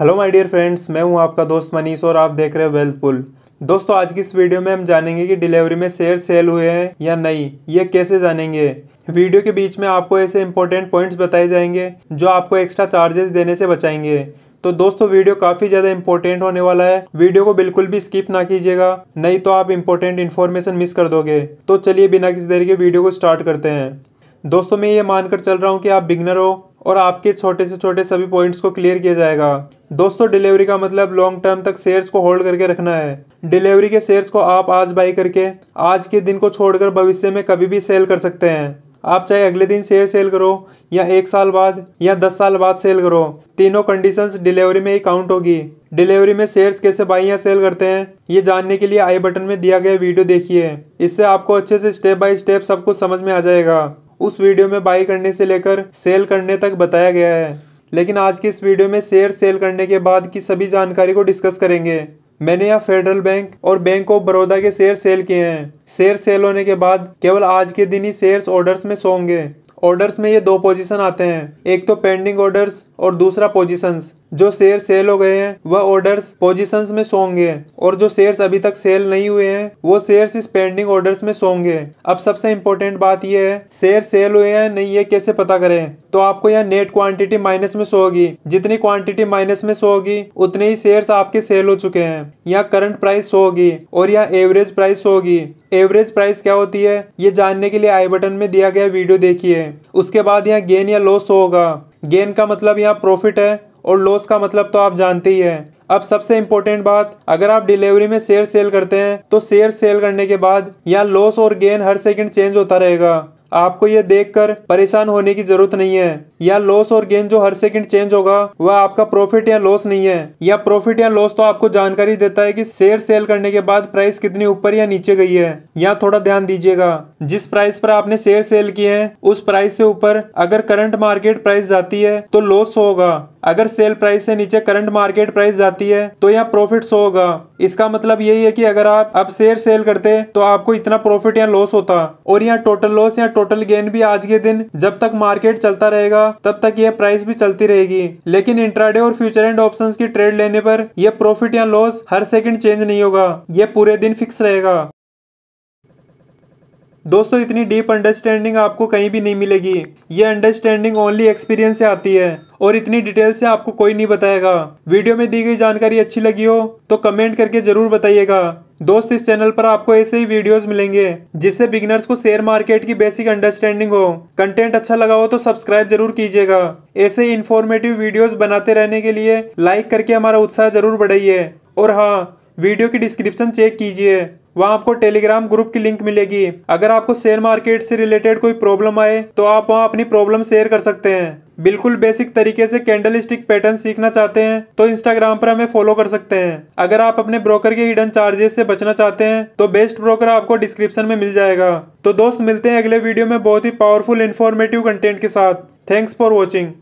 hello my dear friends मैं हूं आपका दोस्त मनीष और आप देख रहे हैं वेल्थ पुल दोस्तों आज की इस वीडियो में हम जानेंगे कि डिलीवरी में शेयर सेल हुए हैं या नहीं ये कैसे जानेंगे वीडियो के बीच में आपको ऐसे इंपॉर्टेंट पॉइंट्स बताए जाएंगे जो आपको एक्स्ट्रा चार्जेस देने से बचाएंगे तो दोस्तों वीडियो काफ़ी ज़्यादा इंपॉर्टेंट होने वाला है वीडियो को बिल्कुल भी स्किप ना कीजिएगा नहीं तो आप इंपॉर्टेंट इन्फॉर्मेशन मिस कर दोगे तो चलिए बिना किसी देर के वीडियो को स्टार्ट करते हैं दोस्तों मैं ये मानकर चल रहा हूँ कि आप बिगनर हो और आपके छोटे से छोटे सभी पॉइंट्स को क्लियर किया जाएगा दोस्तों डिलीवरी का मतलब लॉन्ग टर्म तक शेयर्स को होल्ड करके रखना है डिलीवरी के शेयर्स को आप आज बाई करके आज के दिन को छोड़कर भविष्य में कभी भी सेल कर सकते हैं आप चाहे अगले दिन शेयर सेल करो या एक साल बाद या दस साल बाद सेल करो तीनों कंडीशंस डिलीवरी में ही काउंट होगी डिलीवरी में शेयर्स कैसे बाई या सेल करते हैं ये जानने के लिए आई बटन में दिया गया वीडियो देखिए इससे आपको अच्छे से स्टेप बाय स्टेप सब कुछ समझ में आ जाएगा उस वीडियो में बाई करने से लेकर सेल करने तक बताया गया है लेकिन आज के इस वीडियो में शेयर सेल करने के बाद की सभी जानकारी को डिस्कस करेंगे मैंने यहाँ फेडरल बैंक और बैंक ऑफ बड़ौदा के शेयर सेल किए हैं शेयर सेल होने के बाद केवल आज के दिन ही शेयर्स ऑर्डर्स में सो होंगे ऑर्डर्स में ये दो पोजीशन आते हैं एक तो पेंडिंग ऑर्डर्स और दूसरा पोजीशंस जो शेयर सेल हो गए हैं वह ऑर्डर्स पोजीशंस में सोंगे और जो शेयर्स अभी तक सेल नहीं हुए हैं वो शेयर्स इस पेंडिंग ऑर्डर्स में सोंगे अब सबसे इम्पोर्टेंट बात यह है शेयर सेल हुए हैं नहीं ये कैसे पता करें तो आपको यह नेट क्वांटिटी माइनस में सो होगी जितनी क्वांटिटी माइनस में सो होगी उतने ही शेयर्स आपके सेल हो चुके हैं यहाँ करंट प्राइस सो होगी और यहाँ एवरेज प्राइस होगी एवरेज प्राइस क्या होती है ये जानने के लिए आई बटन में दिया गया वीडियो देखिए उसके बाद यहाँ गेन या लॉस होगा गेन का मतलब यहाँ प्रॉफिट है और लॉस का मतलब तो आप जानते ही हैं अब सबसे इम्पोर्टेंट बात अगर आप डिलीवरी में शेयर सेल करते हैं तो शेयर सेल करने के बाद यहाँ लॉस और गेन हर सेकंड चेंज होता रहेगा आपको ये देखकर परेशान होने की जरूरत नहीं है या लॉस और गेन जो हर सेकंड चेंज होगा वह आपका प्रॉफिट या लॉस नहीं है या प्रॉफिट या लॉस तो आपको जानकारी देता है कि शेयर सेल करने के बाद प्राइस कितनी ऊपर या नीचे गई है या थोड़ा ध्यान दीजिएगा जिस प्राइस पर आपने शेयर सेल किए हैं उस प्राइस से ऊपर अगर करंट मार्केट प्राइस जाती है तो लॉस होगा अगर सेल प्राइस से नीचे करंट मार्केट प्राइस जाती है तो यहाँ प्रॉफिट शो होगा इसका मतलब यही है कि अगर आप अब शेयर सेल करते तो आपको इतना प्रॉफिट या लॉस होता और यहाँ टोटल लॉस या टोटल गेन भी आज के दिन जब तक मार्केट चलता रहेगा होगा तब तक यह प्राइस भी चलती रहेगी लेकिन इंट्राडे और फ्यूचर एंड ऑप्शन की ट्रेड लेने पर यह प्रॉफिट या लॉस हर सेकेंड चेंज नहीं होगा यह पूरे दिन फिक्स रहेगा दोस्तों इतनी डीप अंडरस्टैंडिंग आपको कहीं भी नहीं मिलेगी ये अंडरस्टैंडिंग ओनली एक्सपीरियंस से आती है और इतनी डिटेल से आपको कोई नहीं बताएगा वीडियो में दी गई जानकारी अच्छी लगी हो तो कमेंट करके जरूर बताइएगा दोस्त इस चैनल पर आपको ऐसे ही वीडियोस मिलेंगे जिससे बिगनर्स को शेयर मार्केट की बेसिक अंडरस्टैंडिंग हो कंटेंट अच्छा लगा हो तो सब्सक्राइब जरूर कीजिएगा ऐसे इन्फॉर्मेटिव वीडियोस बनाते रहने के लिए लाइक करके हमारा उत्साह जरूर बढ़ाइए और हाँ वीडियो की डिस्क्रिप्शन चेक कीजिए वहाँ आपको टेलीग्राम ग्रुप की लिंक मिलेगी अगर आपको शेयर मार्केट से रिलेटेड कोई प्रॉब्लम आए तो आप वहाँ अपनी प्रॉब्लम शेयर कर सकते हैं बिल्कुल बेसिक तरीके से कैंडल स्टिक पैटर्न सीखना चाहते हैं तो इंस्टाग्राम पर हमें फॉलो कर सकते हैं अगर आप अपने ब्रोकर के हिडन चार्जेस से बचना चाहते हैं तो बेस्ट ब्रोकर आपको डिस्क्रिप्शन में मिल जाएगा तो दोस्त मिलते हैं अगले वीडियो में बहुत ही पावरफुल इन्फॉर्मेटिव कंटेंट के साथ थैंक्स फॉर वॉचिंग